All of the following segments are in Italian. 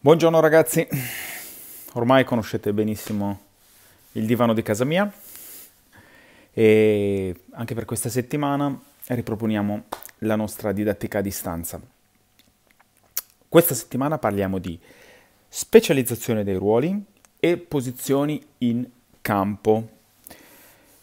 Buongiorno ragazzi, ormai conoscete benissimo il divano di casa mia e anche per questa settimana riproponiamo la nostra didattica a distanza. Questa settimana parliamo di specializzazione dei ruoli e posizioni in campo,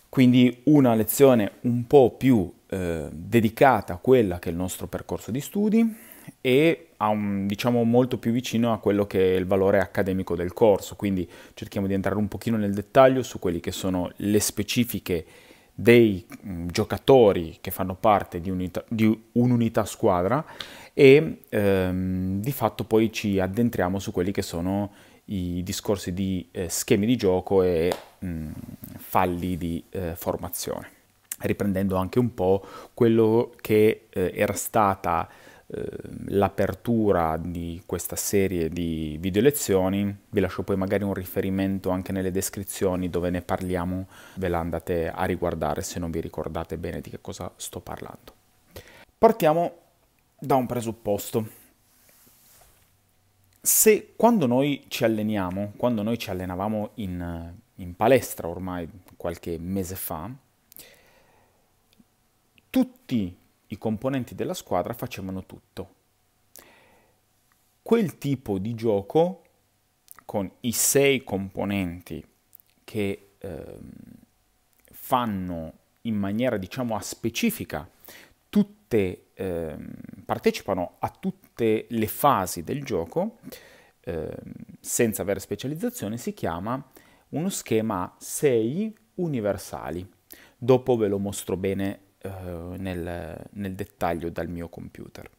quindi una lezione un po' più eh, dedicata a quella che è il nostro percorso di studi e a un, diciamo molto più vicino a quello che è il valore accademico del corso, quindi cerchiamo di entrare un pochino nel dettaglio su quelli che sono le specifiche dei mh, mm, giocatori che fanno parte di, unità, di un'unità squadra e ehm, di fatto poi ci addentriamo su quelli che sono i discorsi di eh, schemi di gioco e mh, mm, falli di eh, formazione, riprendendo anche un po' quello che eh, era stata Ehm, l'apertura di questa serie di video lezioni, vi lascio poi magari un riferimento anche nelle descrizioni dove ne parliamo, ve la andate a riguardare se non vi ricordate bene di che cosa sto parlando. Partiamo da un presupposto. Se quando noi ci alleniamo, quando noi ci allenavamo in, in palestra ormai qualche mese fa, tutti i componenti della squadra facevano tutto. Quel tipo di gioco, con i sei componenti che eh, fanno in maniera diciamo a specifica tutte eh, partecipano a tutte le fasi del gioco eh, senza avere specializzazione si chiama uno schema 6 universali dopo ve lo mostro bene eh, nel, nel dettaglio dal mio computer.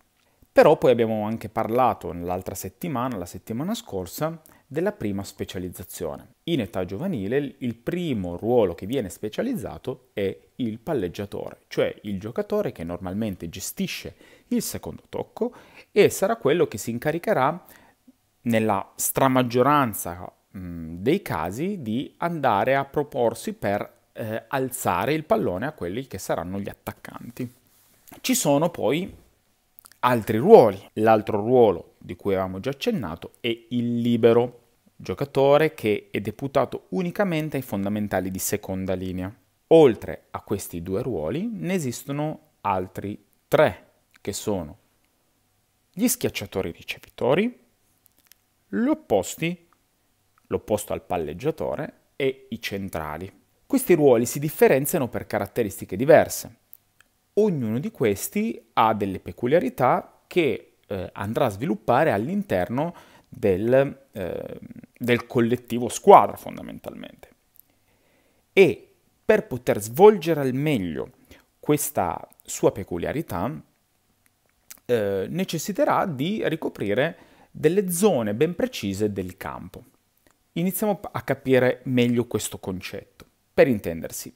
Però poi abbiamo anche parlato nell'altra settimana, la settimana scorsa, della prima specializzazione. In età giovanile il primo ruolo che viene specializzato è il palleggiatore, cioè il giocatore che normalmente gestisce il secondo tocco e sarà quello che si incaricherà nella stramaggioranza mh, dei casi di andare a proporsi per eh, alzare il pallone a quelli che saranno gli attaccanti. Ci sono poi altri ruoli. L'altro ruolo di cui avevamo già accennato è il libero, giocatore che è deputato unicamente ai fondamentali di seconda linea. Oltre a questi due ruoli ne esistono altri tre, che sono gli schiacciatori ricevitori, l'opposto al palleggiatore e i centrali. Questi ruoli si differenziano per caratteristiche diverse. Ognuno di questi ha delle peculiarità che eh, andrà a sviluppare all'interno del, eh, del collettivo squadra fondamentalmente. E per poter svolgere al meglio questa sua peculiarità, eh, necessiterà di ricoprire delle zone ben precise del campo. Iniziamo a capire meglio questo concetto. Per intendersi,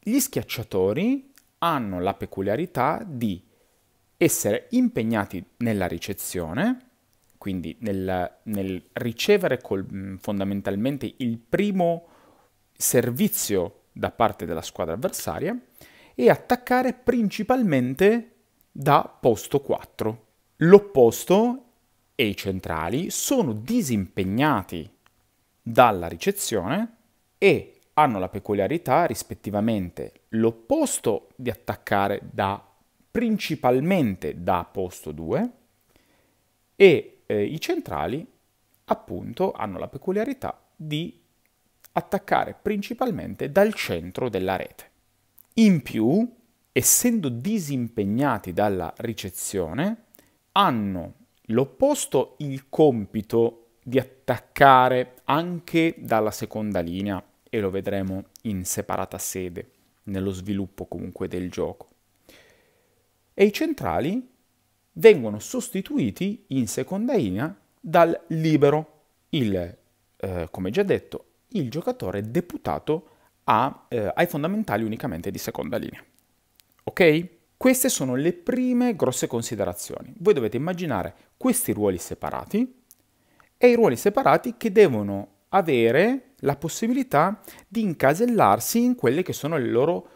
gli schiacciatori hanno la peculiarità di essere impegnati nella ricezione, quindi nel, nel ricevere col, mm, fondamentalmente il primo servizio da parte della squadra avversaria e attaccare principalmente da posto 4. L'opposto e i centrali sono disimpegnati dalla ricezione e hanno la peculiarità rispettivamente l'opposto di attaccare da principalmente da posto 2 e eh, i centrali appunto hanno la peculiarità di attaccare principalmente dal centro della rete. In più, essendo disimpegnati dalla ricezione, hanno l'opposto il compito di attaccare anche dalla seconda linea e lo vedremo in separata sede nello sviluppo comunque del gioco. E i centrali vengono sostituiti in seconda linea dal libero, il, eh, come già detto, il giocatore deputato a, eh, ai fondamentali unicamente di seconda linea. Ok? Queste sono le prime grosse considerazioni. Voi dovete immaginare questi ruoli separati e i ruoli separati che devono avere la possibilità di incasellarsi in quelle che sono le loro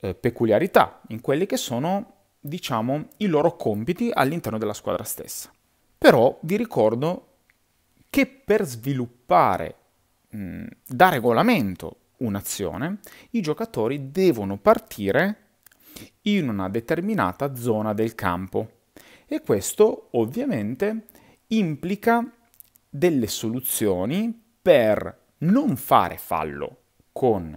eh, peculiarità, in quelli che sono, diciamo, i loro compiti all'interno della squadra stessa. Però vi ricordo che per sviluppare mh, mm, da regolamento un'azione, i giocatori devono partire in una determinata zona del campo e questo ovviamente implica delle soluzioni per non fare fallo con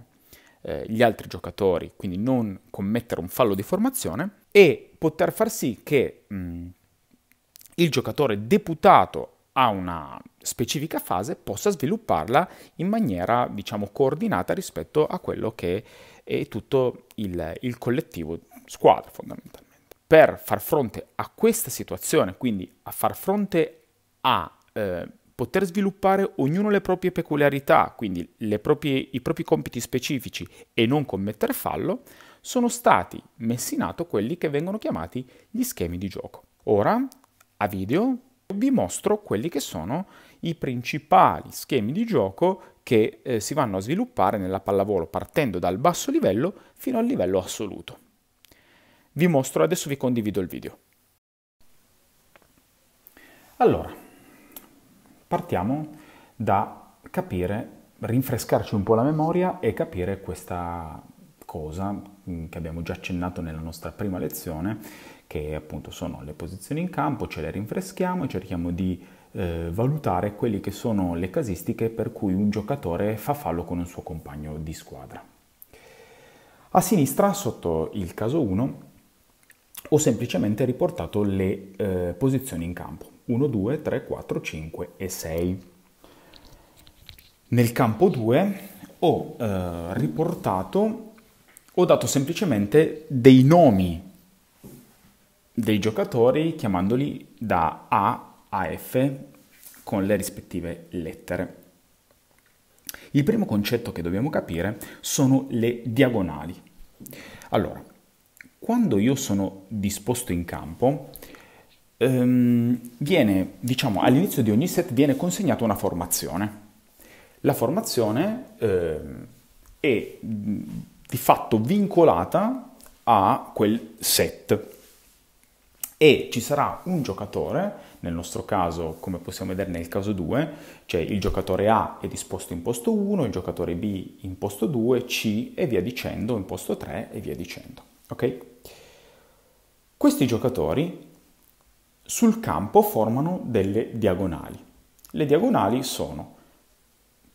eh, gli altri giocatori, quindi non commettere un fallo di formazione e poter far sì che mh, mm, il giocatore deputato a una specifica fase possa svilupparla in maniera, diciamo, coordinata rispetto a quello che è tutto il, il collettivo squadra fondamentalmente. Per far fronte a questa situazione, quindi a far fronte a eh, poter sviluppare ognuno le proprie peculiarità, quindi proprie, i propri compiti specifici e non commettere fallo, sono stati messi in atto quelli che vengono chiamati gli schemi di gioco. Ora, a video, vi mostro quelli che sono i principali schemi di gioco che eh, si vanno a sviluppare nella pallavolo partendo dal basso livello fino al livello assoluto. Vi mostro, adesso vi condivido il video. Allora, Partiamo da capire, rinfrescarci un po' la memoria e capire questa cosa mm, che abbiamo già accennato nella nostra prima lezione, che appunto sono le posizioni in campo, ce le rinfreschiamo e cerchiamo di eh, valutare quelle che sono le casistiche per cui un giocatore fa fallo con un suo compagno di squadra. A sinistra, sotto il caso 1, ho semplicemente riportato le eh, posizioni in campo. 1, 2, 3, 4, 5 e 6. Nel campo 2 ho eh, riportato, ho dato semplicemente dei nomi dei giocatori chiamandoli da A a F con le rispettive lettere. Il primo concetto che dobbiamo capire sono le diagonali. Allora, quando io sono disposto in campo, ehm, viene, diciamo, all'inizio di ogni set viene consegnata una formazione. La formazione ehm, è di fatto vincolata a quel set e ci sarà un giocatore, nel nostro caso come possiamo vedere nel caso 2, cioè il giocatore A è disposto in posto 1, il giocatore B in posto 2, C e via dicendo, in posto 3 e via dicendo. Ok? Questi giocatori sul campo formano delle diagonali. Le diagonali sono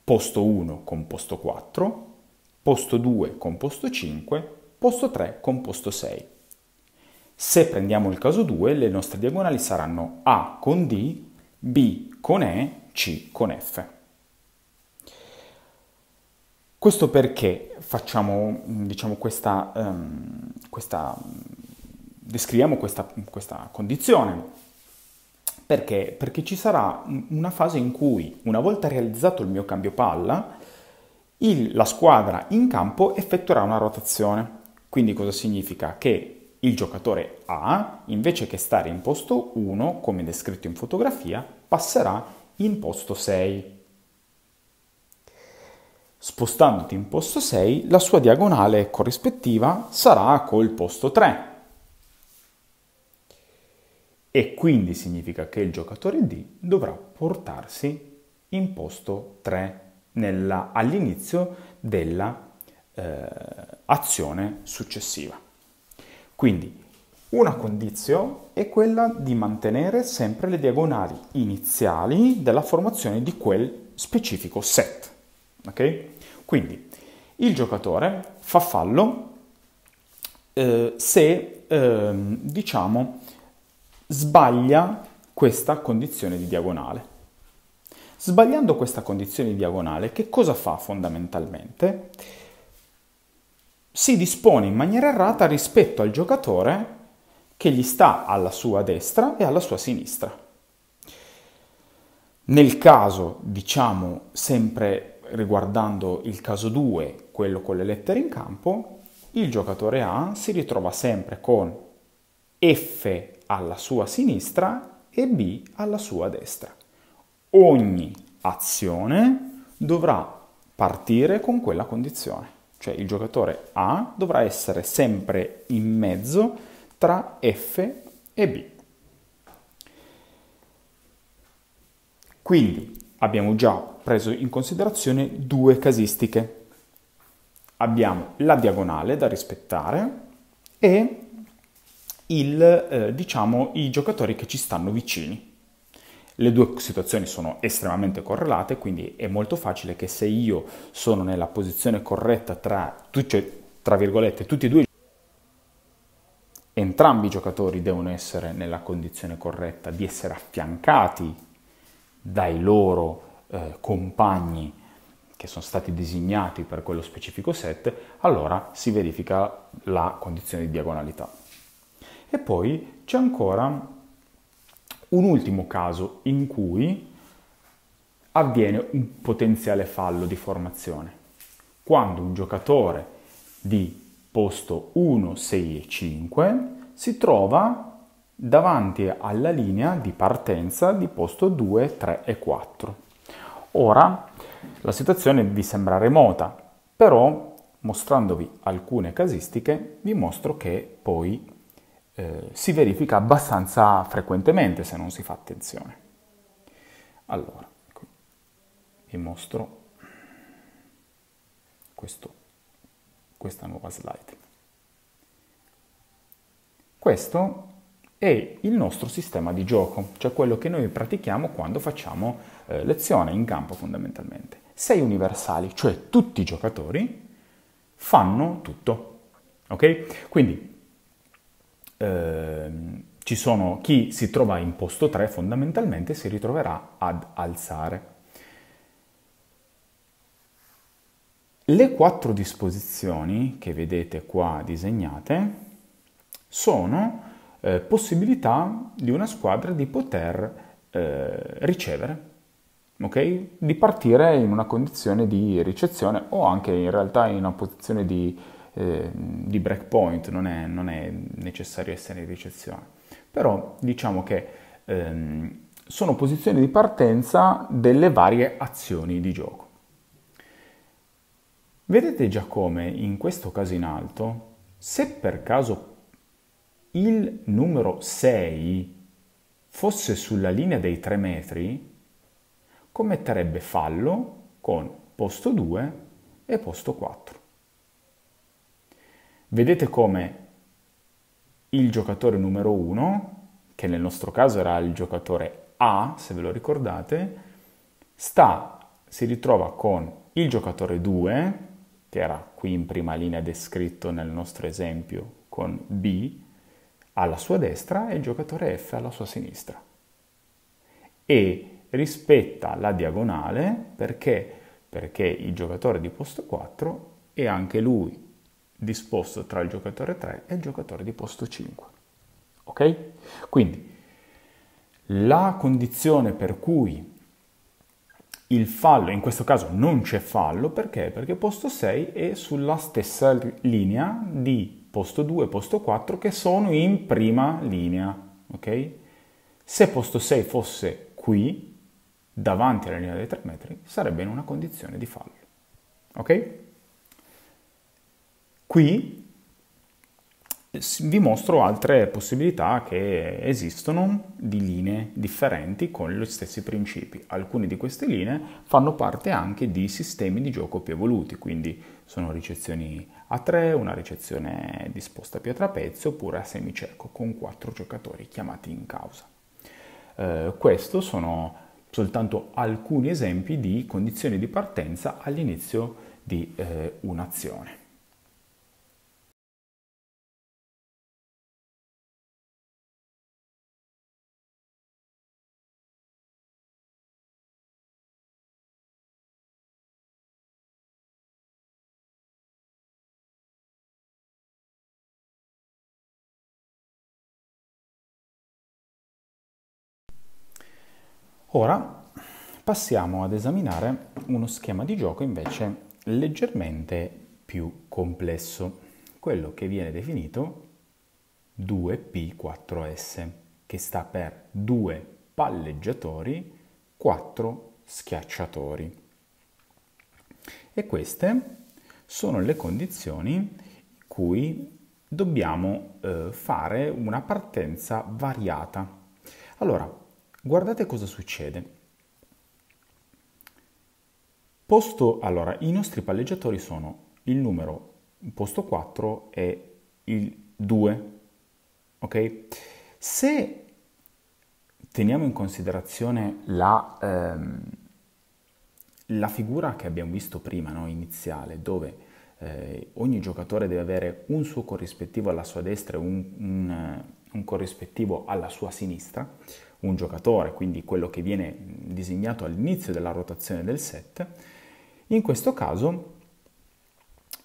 posto 1 con posto 4, posto 2 con posto 5, posto 3 con posto 6. Se prendiamo il caso 2, le nostre diagonali saranno A con D, B con E, C con F. Questo perché facciamo diciamo, questa, um, questa descriviamo questa, questa condizione. Perché? Perché ci sarà una fase in cui, una volta realizzato il mio cambio palla, il, la squadra in campo effettuerà una rotazione. Quindi cosa significa? Che il giocatore A, invece che stare in posto 1, come descritto in fotografia, passerà in posto 6. Spostandoti in posto 6, la sua diagonale corrispettiva sarà col posto 3 e quindi significa che il giocatore D dovrà portarsi in posto 3 nella, all'inizio dell'azione eh, successiva. Quindi una condizione è quella di mantenere sempre le diagonali iniziali della formazione di quel specifico set. Okay? Quindi il giocatore fa fallo eh, se eh, diciamo sbaglia questa condizione di diagonale. Sbagliando questa condizione di diagonale, che cosa fa fondamentalmente? Si dispone in maniera errata rispetto al giocatore che gli sta alla sua destra e alla sua sinistra. Nel caso, diciamo, sempre riguardando il caso 2, quello con le lettere in campo, il giocatore A si ritrova sempre con F alla sua sinistra e B alla sua destra. Ogni azione dovrà partire con quella condizione, cioè il giocatore A dovrà essere sempre in mezzo tra F e B. Quindi abbiamo già preso in considerazione due casistiche. Abbiamo la diagonale da rispettare e il, eh, diciamo, i giocatori che ci stanno vicini. Le due situazioni sono estremamente correlate, quindi è molto facile che se io sono nella posizione corretta tra, cioè, tra virgolette, tutti e due entrambi i giocatori devono essere nella condizione corretta di essere affiancati dai loro eh, compagni che sono stati designati per quello specifico set, allora si verifica la condizione di diagonalità. E poi c'è ancora un ultimo caso in cui avviene un potenziale fallo di formazione. Quando un giocatore di posto 1, 6 e 5 si trova davanti alla linea di partenza di posto 2, 3 e 4. Ora la situazione vi sembra remota, però mostrandovi alcune casistiche vi mostro che poi eh, si verifica abbastanza frequentemente se non si fa attenzione. Allora, ecco, vi mostro questo, questa nuova slide. Questo è il nostro sistema di gioco, cioè quello che noi pratichiamo quando facciamo eh, lezione in campo fondamentalmente. Sei universali, cioè tutti i giocatori fanno tutto. Ok? Quindi Ehm, ci sono chi si trova in posto 3 fondamentalmente si ritroverà ad alzare. Le quattro disposizioni che vedete qua disegnate sono eh, possibilità di una squadra di poter eh, ricevere, okay? di partire in una condizione di ricezione o anche in realtà in una posizione di Ehm, di breakpoint, non è, non è necessario essere in ricezione. Però diciamo che ehm, sono posizioni di partenza delle varie azioni di gioco. Vedete già come in questo caso in alto, se per caso il numero 6 fosse sulla linea dei 3 metri, commetterebbe fallo con posto 2 e posto 4. Vedete come il giocatore numero 1, che nel nostro caso era il giocatore A, se ve lo ricordate, sta, si ritrova con il giocatore 2, che era qui in prima linea descritto nel nostro esempio con B, alla sua destra e il giocatore F alla sua sinistra. E rispetta la diagonale perché? perché il giocatore di posto 4 è anche lui disposto tra il giocatore 3 e il giocatore di posto 5. Ok? Quindi la condizione per cui il fallo, in questo caso non c'è fallo, perché? Perché posto 6 è sulla stessa linea di posto 2 e posto 4 che sono in prima linea, ok? Se posto 6 fosse qui, davanti alla linea dei 3 metri, sarebbe in una condizione di fallo, ok? Qui vi mostro altre possibilità che esistono di linee differenti con gli stessi principi. Alcune di queste linee fanno parte anche di sistemi di gioco più evoluti, quindi sono ricezioni a 3, una ricezione disposta più a trapezio oppure a semicerco con quattro giocatori chiamati in causa. Eh, questi sono soltanto alcuni esempi di condizioni di partenza all'inizio di eh, un'azione. Ora passiamo ad esaminare uno schema di gioco invece leggermente più complesso, quello che viene definito 2P4S, che sta per 2 palleggiatori, 4 schiacciatori. E queste sono le condizioni in cui dobbiamo eh, fare una partenza variata. Allora, Guardate cosa succede. Posto, allora, i nostri palleggiatori sono il numero posto 4 e il 2, ok? Se teniamo in considerazione la, ehm, la figura che abbiamo visto prima, no? iniziale, dove eh, ogni giocatore deve avere un suo corrispettivo alla sua destra e un, un un corrispettivo alla sua sinistra, un giocatore, quindi quello che viene disegnato all'inizio della rotazione del set, in questo caso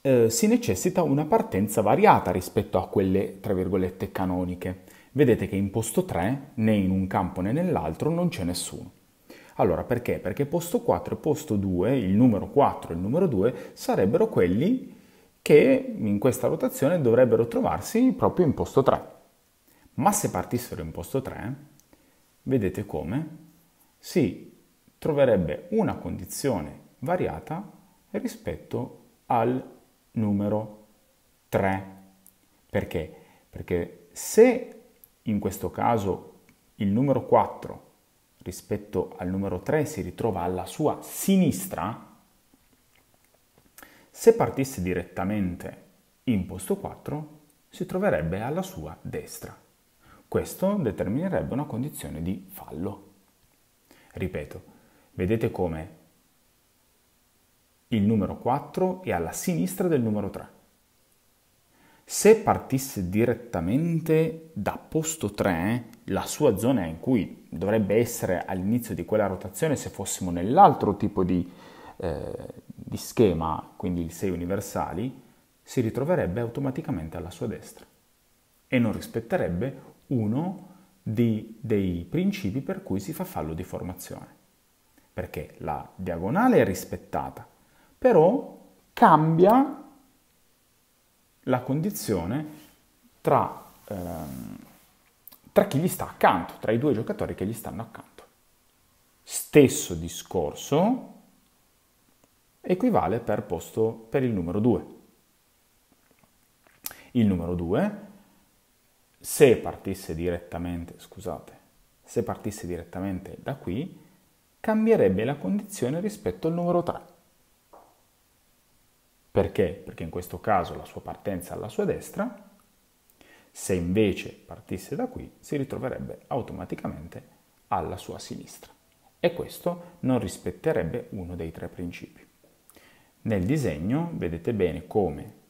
eh, si necessita una partenza variata rispetto a quelle, tra virgolette, canoniche. Vedete che in posto 3, né in un campo né nell'altro, non c'è nessuno. Allora, perché? Perché posto 4 e posto 2, il numero 4 e il numero 2, sarebbero quelli che in questa rotazione dovrebbero trovarsi proprio in posto 3. Ma se partissero in posto 3, vedete come si troverebbe una condizione variata rispetto al numero 3. Perché? Perché se in questo caso il numero 4 rispetto al numero 3 si ritrova alla sua sinistra, se partisse direttamente in posto 4 si troverebbe alla sua destra. Questo determinerebbe una condizione di fallo. Ripeto, vedete come il numero 4 è alla sinistra del numero 3. Se partisse direttamente da posto 3, la sua zona in cui dovrebbe essere all'inizio di quella rotazione se fossimo nell'altro tipo di, eh, di schema, quindi il 6 universali, si ritroverebbe automaticamente alla sua destra e non rispetterebbe uno di, dei principi per cui si fa fallo di formazione, perché la diagonale è rispettata, però cambia la condizione tra, ehm, tra chi gli sta accanto, tra i due giocatori che gli stanno accanto. Stesso discorso equivale per posto per il numero 2. Il numero 2 se partisse direttamente, scusate, se partisse direttamente da qui, cambierebbe la condizione rispetto al numero 3. Perché? Perché in questo caso la sua partenza è alla sua destra, se invece partisse da qui si ritroverebbe automaticamente alla sua sinistra. E questo non rispetterebbe uno dei tre principi. Nel disegno vedete bene come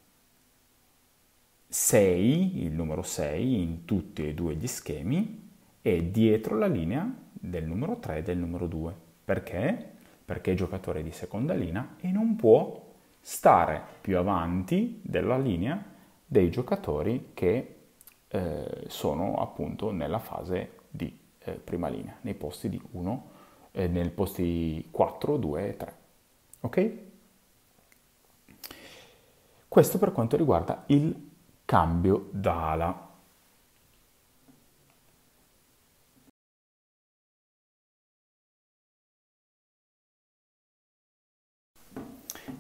6, il numero 6 in tutti e due gli schemi e dietro la linea del numero 3 e del numero 2. Perché? Perché è giocatore di seconda linea e non può stare più avanti della linea dei giocatori che eh, sono appunto nella fase di eh, prima linea, nei posti di 1, eh, nei posti 4, 2 e 3. Ok? Questo per quanto riguarda il cambio d'ala.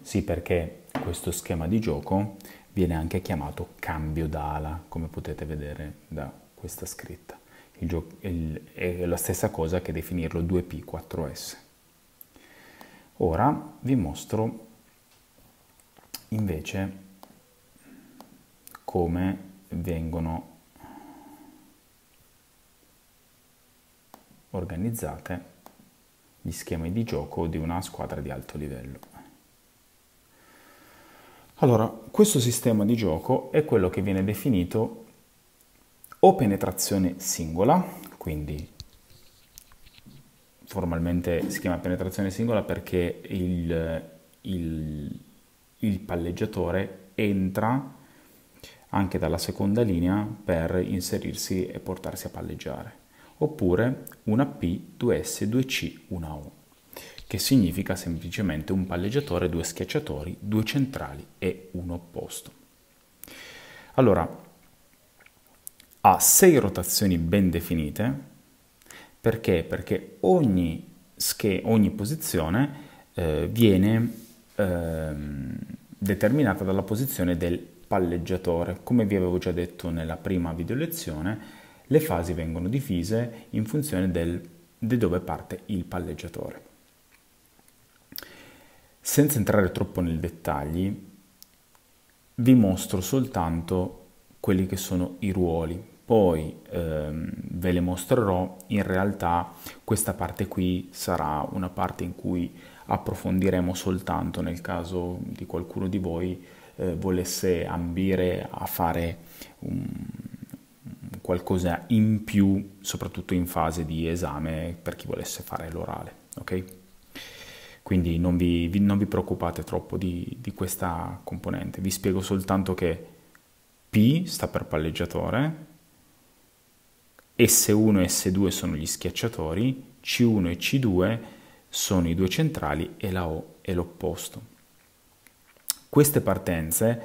Sì, perché questo schema di gioco viene anche chiamato cambio d'ala, come potete vedere da questa scritta. Il il, è la stessa cosa che definirlo 2P4S. Ora vi mostro invece come vengono organizzate gli schemi di gioco di una squadra di alto livello. Allora, questo sistema di gioco è quello che viene definito o penetrazione singola, quindi formalmente si chiama penetrazione singola perché il, il, il palleggiatore entra anche dalla seconda linea per inserirsi e portarsi a palleggiare, oppure una P, 2S, 2C, 1 o che significa semplicemente un palleggiatore, due schiacciatori, due centrali e uno opposto. Allora, ha sei rotazioni ben definite, perché? Perché ogni, sche- ogni posizione eh, viene eh, determinata dalla posizione del palleggiatore. Come vi avevo già detto nella prima video lezione, le fasi vengono divise in funzione del, di dove parte il palleggiatore. Senza entrare troppo nei dettagli, vi mostro soltanto quelli che sono i ruoli, poi ehm, ve le mostrerò, in realtà questa parte qui sarà una parte in cui approfondiremo soltanto nel caso di qualcuno di voi eh, volesse ambire a fare un, qualcosa in più, soprattutto in fase di esame per chi volesse fare l'orale, ok? Quindi non vi, vi, non vi preoccupate troppo di, di questa componente, vi spiego soltanto che P sta per palleggiatore, S1 e S2 sono gli schiacciatori, C1 e C2 sono i due centrali e la O è l'opposto. Queste partenze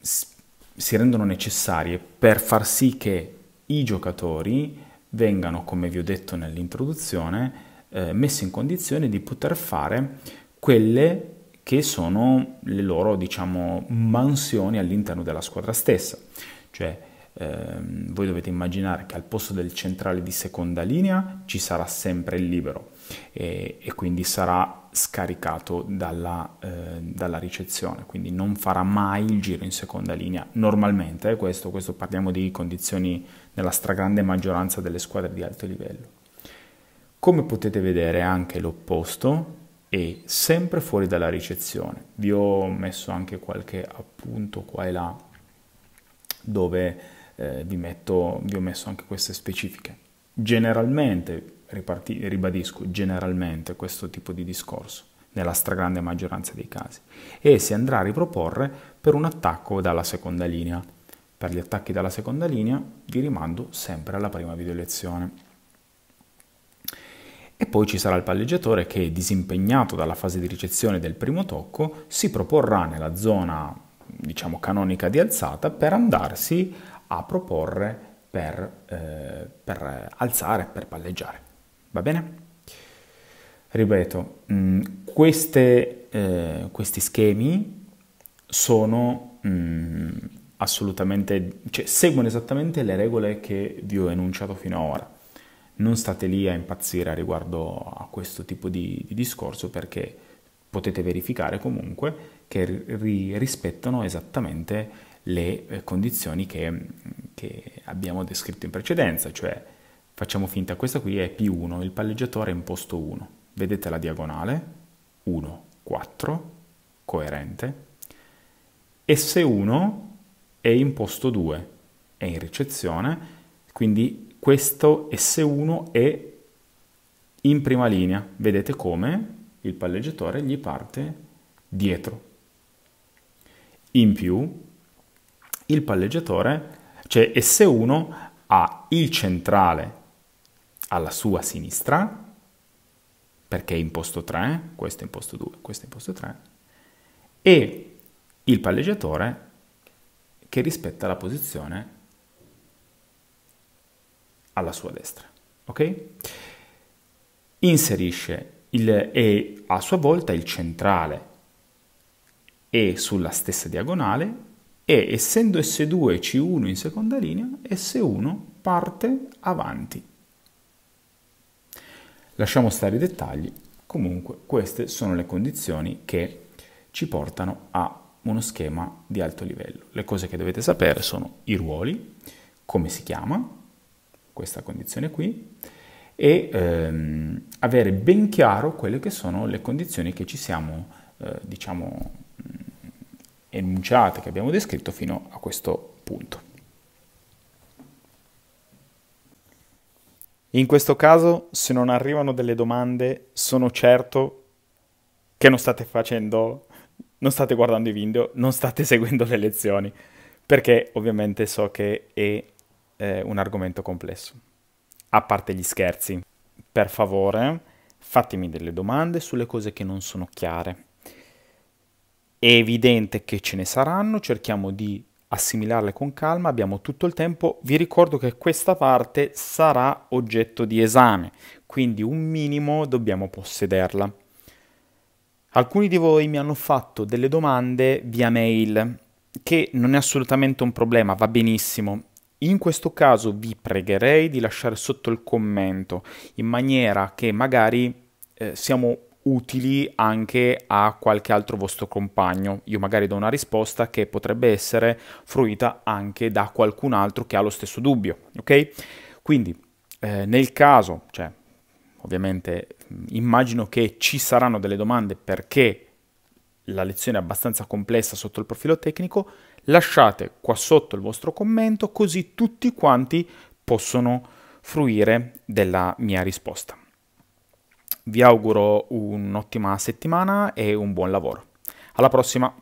si rendono necessarie per far sì che i giocatori vengano, come vi ho detto nell'introduzione, eh, messi in condizione di poter fare quelle che sono le loro, diciamo, mansioni all'interno della squadra stessa. Cioè, eh, voi dovete immaginare che al posto del centrale di seconda linea ci sarà sempre il libero e, e quindi sarà scaricato dalla, eh, dalla, ricezione, quindi non farà mai il giro in seconda linea. Normalmente eh, questo, questo parliamo di condizioni nella stragrande maggioranza delle squadre di alto livello. Come potete vedere anche l'opposto è sempre fuori dalla ricezione. Vi ho messo anche qualche appunto qua e là dove eh, vi, metto, vi ho messo anche queste specifiche. Generalmente, riparti, ribadisco, generalmente questo tipo di discorso, nella stragrande maggioranza dei casi, e si andrà a riproporre per un attacco dalla seconda linea. Per gli attacchi dalla seconda linea vi rimando sempre alla prima video lezione. E poi ci sarà il palleggiatore che, disimpegnato dalla fase di ricezione del primo tocco, si proporrà nella zona diciamo canonica di alzata per andarsi a proporre per, eh, per alzare, per palleggiare. Va bene? Ripeto, mh, mm, queste, eh, questi schemi sono mh, mm, assolutamente, cioè, seguono esattamente le regole che vi ho enunciato fino ad ora. Non state lì a impazzire riguardo a questo tipo di, di discorso perché potete verificare comunque che ri- rispettano esattamente le eh, condizioni che, che abbiamo descritto in precedenza, cioè facciamo finta questa qui è P1, il palleggiatore è in posto 1, vedete la diagonale, 1, 4, coerente, S1 è in posto 2, è in ricezione, quindi questo S1 è in prima linea, vedete come il palleggiatore gli parte dietro. In più il palleggiatore, cioè S1 ha il centrale alla sua sinistra, perché è in posto 3, questo è in posto 2, questo è in posto 3, e il palleggiatore che rispetta la posizione alla sua destra. Ok? Inserisce il, e a sua volta il centrale è sulla stessa diagonale e essendo S2 e C1 in seconda linea, S1 parte avanti. Lasciamo stare i dettagli, comunque queste sono le condizioni che ci portano a uno schema di alto livello. Le cose che dovete sapere sono i ruoli, come si chiama, questa condizione qui, e ehm, avere ben chiaro quelle che sono le condizioni che ci siamo, eh, diciamo, enunciate che abbiamo descritto fino a questo punto. In questo caso, se non arrivano delle domande, sono certo che non state facendo, non state guardando i video, non state seguendo le lezioni, perché ovviamente so che è eh, un argomento complesso. A parte gli scherzi, per favore, fatemi delle domande sulle cose che non sono chiare è evidente che ce ne saranno, cerchiamo di assimilarle con calma, abbiamo tutto il tempo. Vi ricordo che questa parte sarà oggetto di esame, quindi un minimo dobbiamo possederla. Alcuni di voi mi hanno fatto delle domande via mail, che non è assolutamente un problema, va benissimo. In questo caso vi pregherei di lasciare sotto il commento, in maniera che magari eh, siamo utili anche a qualche altro vostro compagno. Io magari do una risposta che potrebbe essere fruita anche da qualcun altro che ha lo stesso dubbio, ok? Quindi eh, nel caso, cioè ovviamente mm, immagino che ci saranno delle domande perché la lezione è abbastanza complessa sotto il profilo tecnico, lasciate qua sotto il vostro commento così tutti quanti possono fruire della mia risposta. Vi auguro un'ottima settimana e un buon lavoro. Alla prossima!